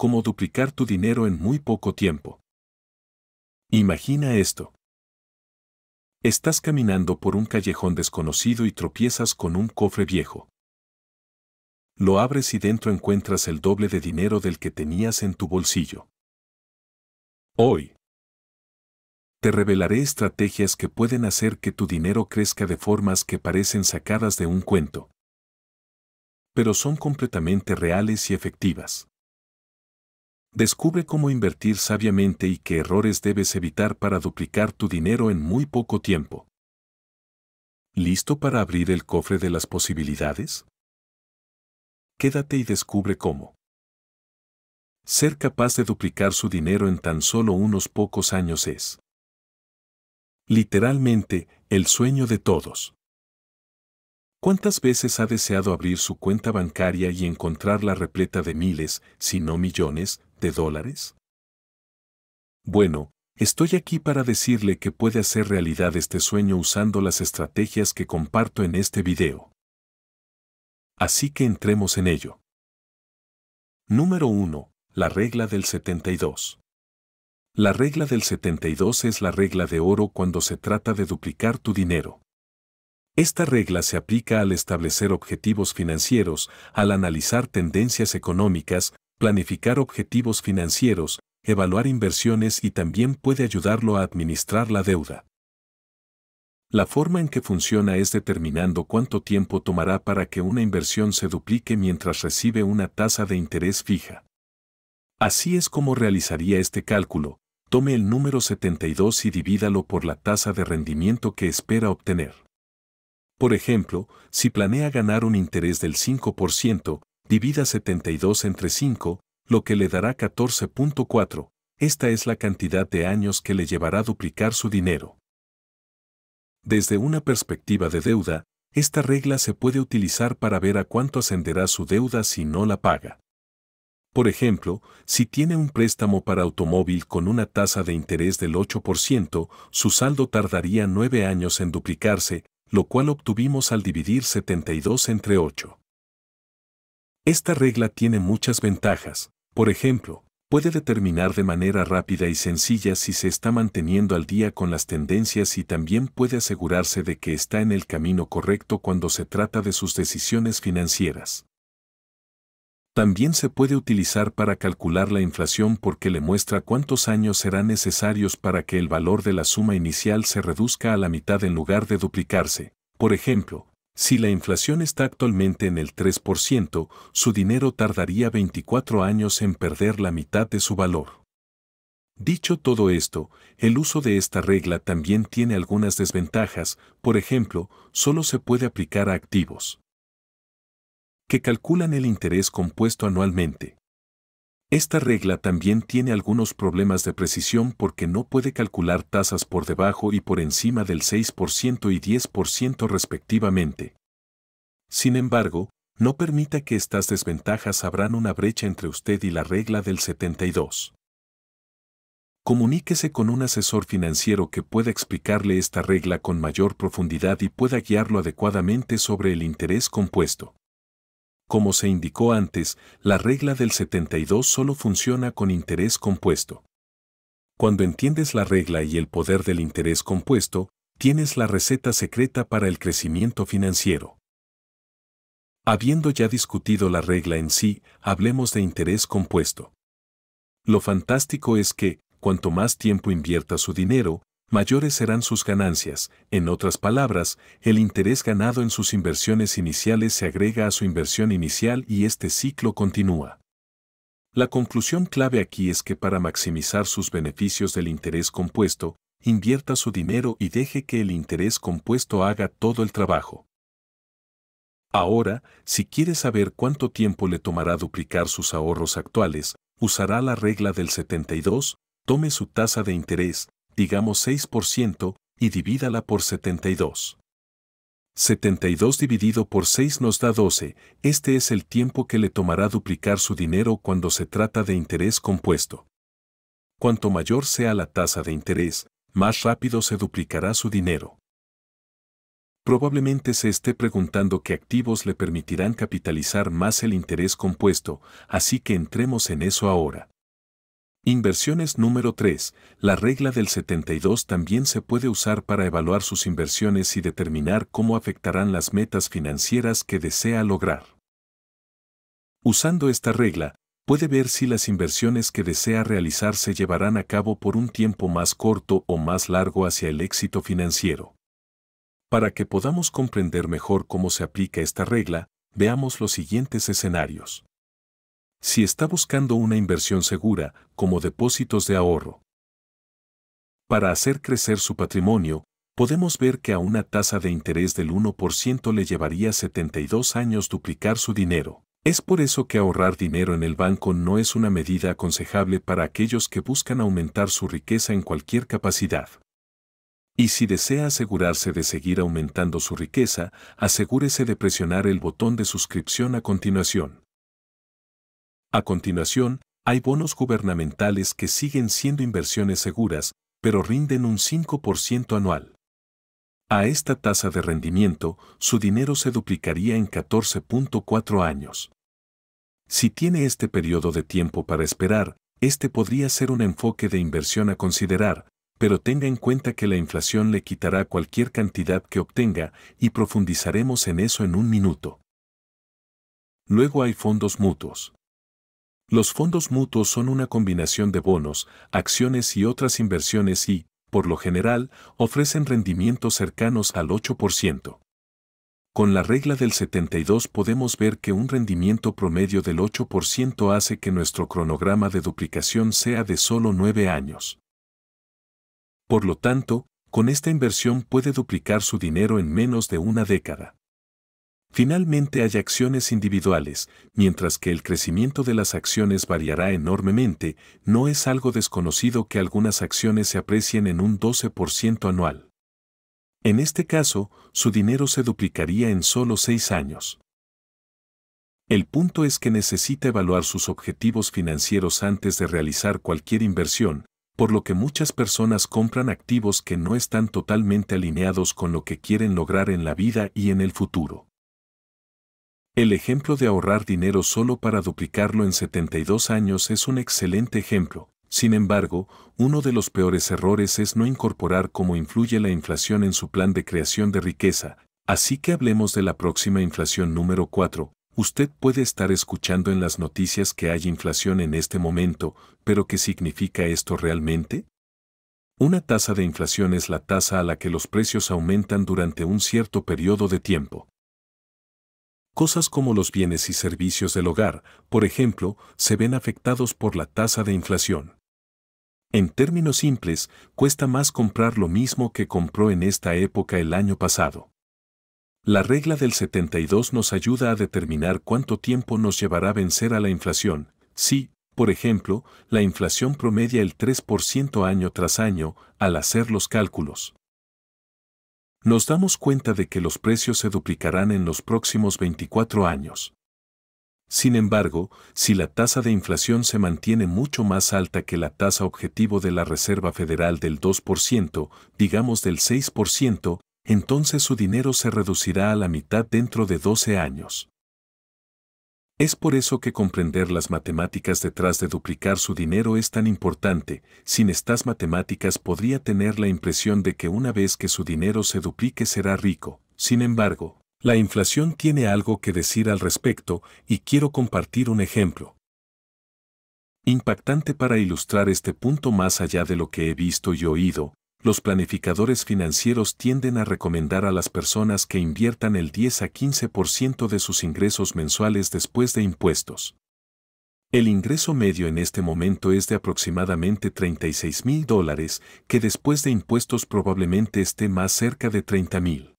cómo duplicar tu dinero en muy poco tiempo. Imagina esto. Estás caminando por un callejón desconocido y tropiezas con un cofre viejo. Lo abres y dentro encuentras el doble de dinero del que tenías en tu bolsillo. Hoy. Te revelaré estrategias que pueden hacer que tu dinero crezca de formas que parecen sacadas de un cuento. Pero son completamente reales y efectivas. Descubre cómo invertir sabiamente y qué errores debes evitar para duplicar tu dinero en muy poco tiempo. ¿Listo para abrir el cofre de las posibilidades? Quédate y descubre cómo. Ser capaz de duplicar su dinero en tan solo unos pocos años es literalmente el sueño de todos. ¿Cuántas veces ha deseado abrir su cuenta bancaria y encontrarla repleta de miles, si no millones, de dólares? Bueno, estoy aquí para decirle que puede hacer realidad este sueño usando las estrategias que comparto en este video. Así que entremos en ello. Número 1. La regla del 72. La regla del 72 es la regla de oro cuando se trata de duplicar tu dinero. Esta regla se aplica al establecer objetivos financieros, al analizar tendencias económicas, planificar objetivos financieros, evaluar inversiones y también puede ayudarlo a administrar la deuda. La forma en que funciona es determinando cuánto tiempo tomará para que una inversión se duplique mientras recibe una tasa de interés fija. Así es como realizaría este cálculo. Tome el número 72 y divídalo por la tasa de rendimiento que espera obtener. Por ejemplo, si planea ganar un interés del 5%, divida 72 entre 5, lo que le dará 14.4. Esta es la cantidad de años que le llevará a duplicar su dinero. Desde una perspectiva de deuda, esta regla se puede utilizar para ver a cuánto ascenderá su deuda si no la paga. Por ejemplo, si tiene un préstamo para automóvil con una tasa de interés del 8%, su saldo tardaría 9 años en duplicarse, lo cual obtuvimos al dividir 72 entre 8. Esta regla tiene muchas ventajas, por ejemplo, puede determinar de manera rápida y sencilla si se está manteniendo al día con las tendencias y también puede asegurarse de que está en el camino correcto cuando se trata de sus decisiones financieras. También se puede utilizar para calcular la inflación porque le muestra cuántos años serán necesarios para que el valor de la suma inicial se reduzca a la mitad en lugar de duplicarse. Por ejemplo, si la inflación está actualmente en el 3%, su dinero tardaría 24 años en perder la mitad de su valor. Dicho todo esto, el uso de esta regla también tiene algunas desventajas, por ejemplo, solo se puede aplicar a activos que calculan el interés compuesto anualmente. Esta regla también tiene algunos problemas de precisión porque no puede calcular tasas por debajo y por encima del 6% y 10% respectivamente. Sin embargo, no permita que estas desventajas abran una brecha entre usted y la regla del 72. Comuníquese con un asesor financiero que pueda explicarle esta regla con mayor profundidad y pueda guiarlo adecuadamente sobre el interés compuesto. Como se indicó antes, la regla del 72 solo funciona con interés compuesto. Cuando entiendes la regla y el poder del interés compuesto, tienes la receta secreta para el crecimiento financiero. Habiendo ya discutido la regla en sí, hablemos de interés compuesto. Lo fantástico es que, cuanto más tiempo invierta su dinero, mayores serán sus ganancias. En otras palabras, el interés ganado en sus inversiones iniciales se agrega a su inversión inicial y este ciclo continúa. La conclusión clave aquí es que para maximizar sus beneficios del interés compuesto, invierta su dinero y deje que el interés compuesto haga todo el trabajo. Ahora, si quiere saber cuánto tiempo le tomará duplicar sus ahorros actuales, usará la regla del 72, tome su tasa de interés, digamos 6%, y divídala por 72. 72 dividido por 6 nos da 12, este es el tiempo que le tomará duplicar su dinero cuando se trata de interés compuesto. Cuanto mayor sea la tasa de interés, más rápido se duplicará su dinero. Probablemente se esté preguntando qué activos le permitirán capitalizar más el interés compuesto, así que entremos en eso ahora. Inversiones número 3. La regla del 72 también se puede usar para evaluar sus inversiones y determinar cómo afectarán las metas financieras que desea lograr. Usando esta regla, puede ver si las inversiones que desea realizar se llevarán a cabo por un tiempo más corto o más largo hacia el éxito financiero. Para que podamos comprender mejor cómo se aplica esta regla, veamos los siguientes escenarios si está buscando una inversión segura, como depósitos de ahorro. Para hacer crecer su patrimonio, podemos ver que a una tasa de interés del 1% le llevaría 72 años duplicar su dinero. Es por eso que ahorrar dinero en el banco no es una medida aconsejable para aquellos que buscan aumentar su riqueza en cualquier capacidad. Y si desea asegurarse de seguir aumentando su riqueza, asegúrese de presionar el botón de suscripción a continuación. A continuación, hay bonos gubernamentales que siguen siendo inversiones seguras, pero rinden un 5% anual. A esta tasa de rendimiento, su dinero se duplicaría en 14.4 años. Si tiene este periodo de tiempo para esperar, este podría ser un enfoque de inversión a considerar, pero tenga en cuenta que la inflación le quitará cualquier cantidad que obtenga y profundizaremos en eso en un minuto. Luego hay fondos mutuos. Los fondos mutuos son una combinación de bonos, acciones y otras inversiones y, por lo general, ofrecen rendimientos cercanos al 8%. Con la regla del 72 podemos ver que un rendimiento promedio del 8% hace que nuestro cronograma de duplicación sea de solo 9 años. Por lo tanto, con esta inversión puede duplicar su dinero en menos de una década. Finalmente hay acciones individuales, mientras que el crecimiento de las acciones variará enormemente, no es algo desconocido que algunas acciones se aprecien en un 12% anual. En este caso, su dinero se duplicaría en solo 6 años. El punto es que necesita evaluar sus objetivos financieros antes de realizar cualquier inversión, por lo que muchas personas compran activos que no están totalmente alineados con lo que quieren lograr en la vida y en el futuro. El ejemplo de ahorrar dinero solo para duplicarlo en 72 años es un excelente ejemplo. Sin embargo, uno de los peores errores es no incorporar cómo influye la inflación en su plan de creación de riqueza, así que hablemos de la próxima inflación número 4. Usted puede estar escuchando en las noticias que hay inflación en este momento, pero ¿qué significa esto realmente? Una tasa de inflación es la tasa a la que los precios aumentan durante un cierto periodo de tiempo. Cosas como los bienes y servicios del hogar, por ejemplo, se ven afectados por la tasa de inflación. En términos simples, cuesta más comprar lo mismo que compró en esta época el año pasado. La regla del 72 nos ayuda a determinar cuánto tiempo nos llevará a vencer a la inflación. Si, por ejemplo, la inflación promedia el 3% año tras año, al hacer los cálculos nos damos cuenta de que los precios se duplicarán en los próximos 24 años. Sin embargo, si la tasa de inflación se mantiene mucho más alta que la tasa objetivo de la Reserva Federal del 2%, digamos del 6%, entonces su dinero se reducirá a la mitad dentro de 12 años. Es por eso que comprender las matemáticas detrás de duplicar su dinero es tan importante, sin estas matemáticas podría tener la impresión de que una vez que su dinero se duplique será rico. Sin embargo, la inflación tiene algo que decir al respecto y quiero compartir un ejemplo. Impactante para ilustrar este punto más allá de lo que he visto y oído, los planificadores financieros tienden a recomendar a las personas que inviertan el 10 a 15% de sus ingresos mensuales después de impuestos. El ingreso medio en este momento es de aproximadamente 36 mil dólares, que después de impuestos probablemente esté más cerca de 30 mil.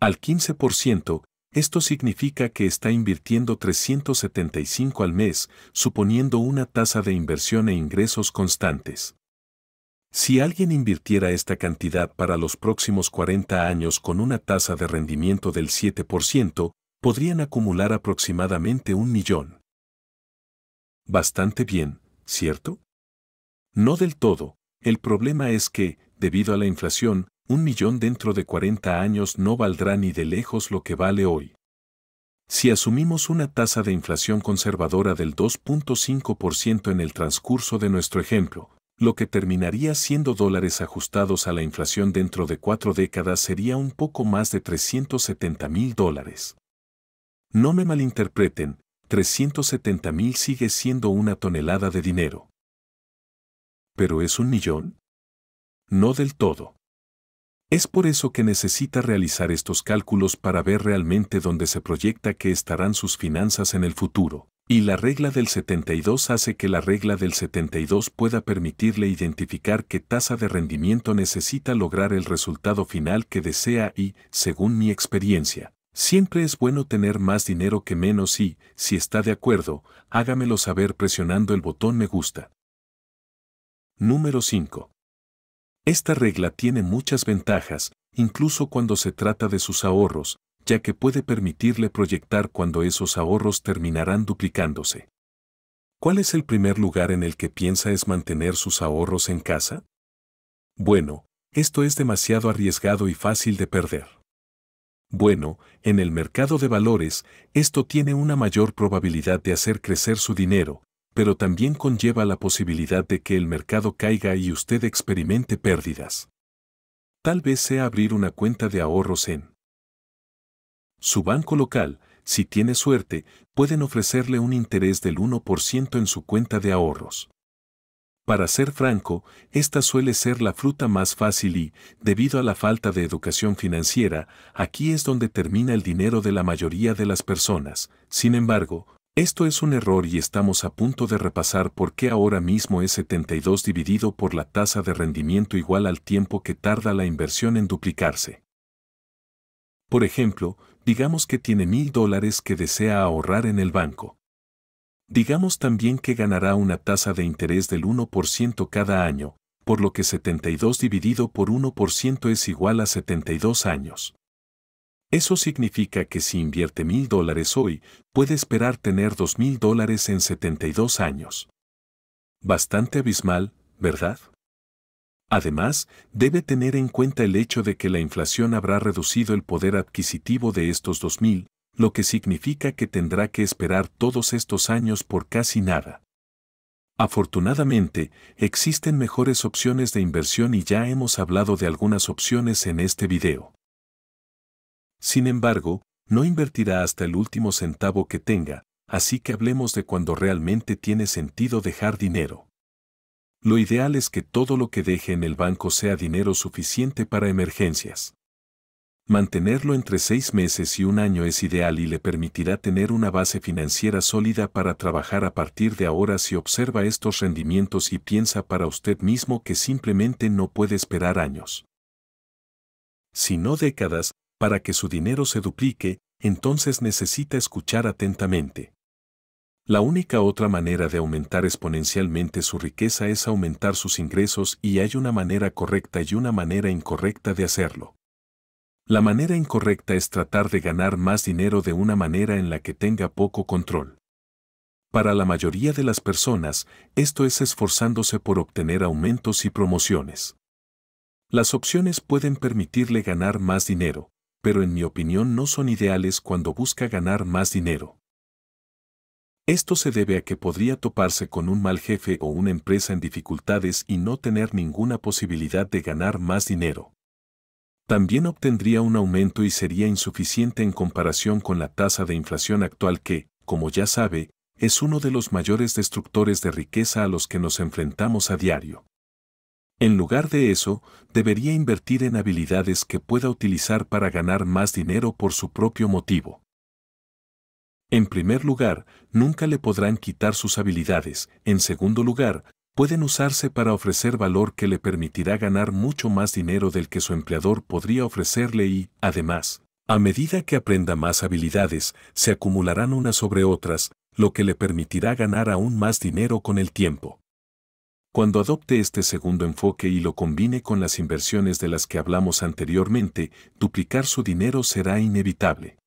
Al 15%, esto significa que está invirtiendo 375 al mes, suponiendo una tasa de inversión e ingresos constantes. Si alguien invirtiera esta cantidad para los próximos 40 años con una tasa de rendimiento del 7%, podrían acumular aproximadamente un millón. Bastante bien, ¿cierto? No del todo. El problema es que, debido a la inflación, un millón dentro de 40 años no valdrá ni de lejos lo que vale hoy. Si asumimos una tasa de inflación conservadora del 2.5% en el transcurso de nuestro ejemplo, lo que terminaría siendo dólares ajustados a la inflación dentro de cuatro décadas sería un poco más de 370 mil dólares. No me malinterpreten, 370 mil sigue siendo una tonelada de dinero. ¿Pero es un millón? No del todo. Es por eso que necesita realizar estos cálculos para ver realmente dónde se proyecta que estarán sus finanzas en el futuro. Y la regla del 72 hace que la regla del 72 pueda permitirle identificar qué tasa de rendimiento necesita lograr el resultado final que desea y, según mi experiencia, siempre es bueno tener más dinero que menos y, si está de acuerdo, hágamelo saber presionando el botón me gusta. Número 5. Esta regla tiene muchas ventajas, incluso cuando se trata de sus ahorros, ya que puede permitirle proyectar cuando esos ahorros terminarán duplicándose. ¿Cuál es el primer lugar en el que piensa es mantener sus ahorros en casa? Bueno, esto es demasiado arriesgado y fácil de perder. Bueno, en el mercado de valores, esto tiene una mayor probabilidad de hacer crecer su dinero, pero también conlleva la posibilidad de que el mercado caiga y usted experimente pérdidas. Tal vez sea abrir una cuenta de ahorros en su banco local, si tiene suerte, pueden ofrecerle un interés del 1% en su cuenta de ahorros. Para ser franco, esta suele ser la fruta más fácil y, debido a la falta de educación financiera, aquí es donde termina el dinero de la mayoría de las personas. Sin embargo, esto es un error y estamos a punto de repasar por qué ahora mismo es 72 dividido por la tasa de rendimiento igual al tiempo que tarda la inversión en duplicarse. Por ejemplo, Digamos que tiene mil dólares que desea ahorrar en el banco. Digamos también que ganará una tasa de interés del 1% cada año, por lo que 72 dividido por 1% es igual a 72 años. Eso significa que si invierte mil dólares hoy, puede esperar tener dos mil dólares en 72 años. Bastante abismal, ¿verdad? Además, debe tener en cuenta el hecho de que la inflación habrá reducido el poder adquisitivo de estos 2.000, lo que significa que tendrá que esperar todos estos años por casi nada. Afortunadamente, existen mejores opciones de inversión y ya hemos hablado de algunas opciones en este video. Sin embargo, no invertirá hasta el último centavo que tenga, así que hablemos de cuando realmente tiene sentido dejar dinero. Lo ideal es que todo lo que deje en el banco sea dinero suficiente para emergencias. Mantenerlo entre seis meses y un año es ideal y le permitirá tener una base financiera sólida para trabajar a partir de ahora si observa estos rendimientos y piensa para usted mismo que simplemente no puede esperar años. Si no décadas, para que su dinero se duplique, entonces necesita escuchar atentamente. La única otra manera de aumentar exponencialmente su riqueza es aumentar sus ingresos y hay una manera correcta y una manera incorrecta de hacerlo. La manera incorrecta es tratar de ganar más dinero de una manera en la que tenga poco control. Para la mayoría de las personas, esto es esforzándose por obtener aumentos y promociones. Las opciones pueden permitirle ganar más dinero, pero en mi opinión no son ideales cuando busca ganar más dinero. Esto se debe a que podría toparse con un mal jefe o una empresa en dificultades y no tener ninguna posibilidad de ganar más dinero. También obtendría un aumento y sería insuficiente en comparación con la tasa de inflación actual que, como ya sabe, es uno de los mayores destructores de riqueza a los que nos enfrentamos a diario. En lugar de eso, debería invertir en habilidades que pueda utilizar para ganar más dinero por su propio motivo. En primer lugar, nunca le podrán quitar sus habilidades. En segundo lugar, pueden usarse para ofrecer valor que le permitirá ganar mucho más dinero del que su empleador podría ofrecerle y, además, a medida que aprenda más habilidades, se acumularán unas sobre otras, lo que le permitirá ganar aún más dinero con el tiempo. Cuando adopte este segundo enfoque y lo combine con las inversiones de las que hablamos anteriormente, duplicar su dinero será inevitable.